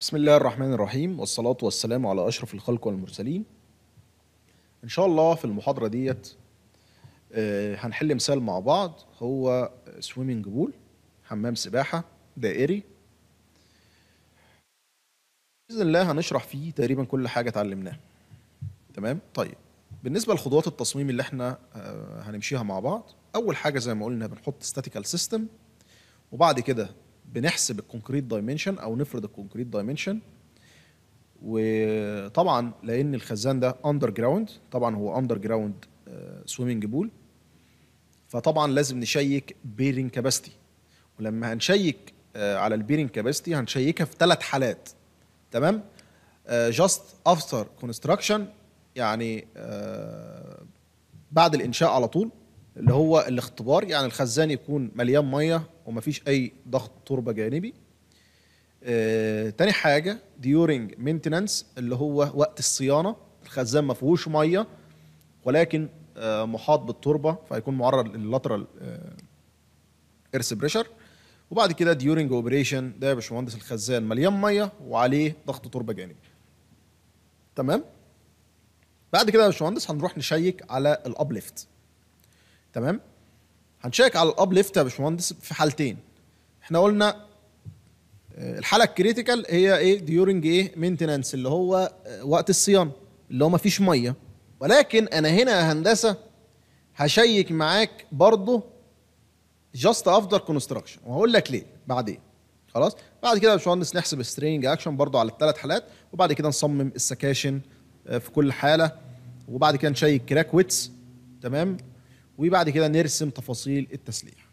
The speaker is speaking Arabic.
بسم الله الرحمن الرحيم والصلاة والسلام على أشرف الخلق والمرسلين إن شاء الله في المحاضرة ديت آه، هنحل مثال مع بعض هو سويمنج بول حمام سباحة دائري بإذن الله هنشرح فيه تقريبا كل حاجة اتعلمناها تمام طيب بالنسبة لخطوات التصميم اللي احنا آه، هنمشيها مع بعض أول حاجة زي ما قلنا بنحط ستاتيكال سيستم وبعد كده بنحسب الكونكريت دايمنشن او نفرض الكونكريت دايمنشن وطبعا لان الخزان ده اندر جراوند طبعا هو اندر جراوند سويمنج بول فطبعا لازم نشيك بيرنج كاباستي ولما هنشيك آه، على البيرنج كاباستي هنشيكها في ثلاث حالات تمام جاست افتر كونستراكشن يعني آه، بعد الانشاء على طول اللي هو الاختبار يعني الخزان يكون مليان ميه ومفيش اي ضغط تربه جانبي آه، تاني حاجه ديورنج مينتننس اللي هو وقت الصيانه الخزان ما فيهوش ميه ولكن آه، محاط بالتربه فهيكون معرض آه، ايرث بريشر وبعد كده ديورنج اوبريشن ده يا باشمهندس الخزان مليان ميه وعليه ضغط تربه جانبي تمام بعد كده يا باشمهندس هنروح نشيك على الابليفت تمام هنشيك على الاب ليفت يا باشمهندس في حالتين احنا قلنا آه، الحاله الكريتيكال هي ايه ديورنج ايه مينتنانس اللي هو آه، وقت الصيانه اللي هو مفيش ميه ولكن انا هنا يا هندسه هشيك معاك برضه جاست افتر كونستراكشن وهقول لك ليه بعدين خلاص بعد كده يا باشمهندس نحسب سترينج اكشن برضه على الثلاث حالات وبعد كده نصمم السكاشن آه، في كل حاله وبعد كده نشيك كراك ويتس تمام وبعد كده نرسم تفاصيل التسليح